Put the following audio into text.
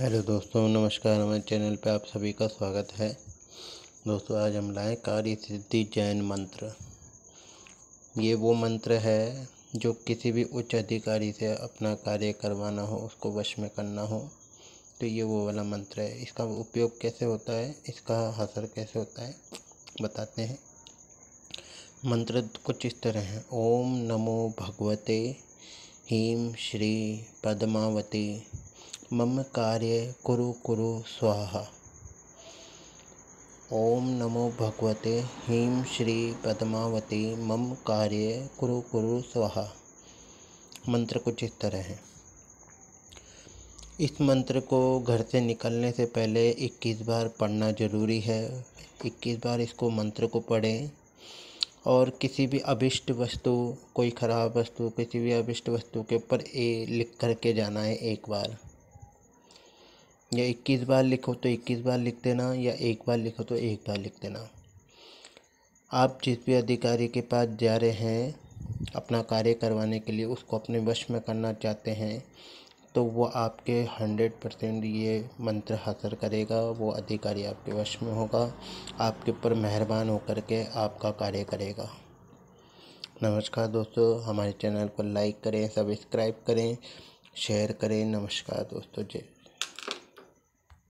hello दोस्तों नमस्कार हमारे चैनल पे आप सभी का स्वागत है दोस्तों आज हम लाए कार्य सिद्धि जैन मंत्र ये वो मंत्र है जो किसी भी उच्च अधिकारी से अपना कार्य करवाना हो उसको वश में करना हो तो ये वो वाला मंत्र है इसका उपयोग कैसे होता है इसका असर कैसे होता है बताते हैं मंत्र कुछ इस तरह है ओम नमो भगवते हीम श्री पद्मावती मम कार्य कुरु कुरु स्वाहा ओम नमो भगवते हिम श्री पद्मावती मम कार्य कुरु कुरु स्वाहा मंत्र कुछ इस तरह है इस मंत्र को घर से निकलने से पहले 21 बार पढ़ना ज़रूरी है 21 बार इसको मंत्र को पढ़ें और किसी भी अभिष्ट वस्तु कोई ख़राब वस्तु किसी भी अभिष्ट वस्तु के ऊपर ए लिख कर के जाना है एक बार या इक्कीस बार लिखो तो इक्कीस बार लिख देना या एक बार लिखो तो एक बार लिख देना आप जिस भी अधिकारी के पास जा रहे हैं अपना कार्य करवाने के लिए उसको अपने वश में करना चाहते हैं तो वो आपके हंड्रेड परसेंट ये मंत्र हासिल करेगा वो अधिकारी आपके वश में होगा आपके ऊपर मेहरबान होकर के आपका कार्य करेगा नमस्कार दोस्तों हमारे चैनल को लाइक करें सब्सक्राइब करें शेयर करें नमस्कार दोस्तों जय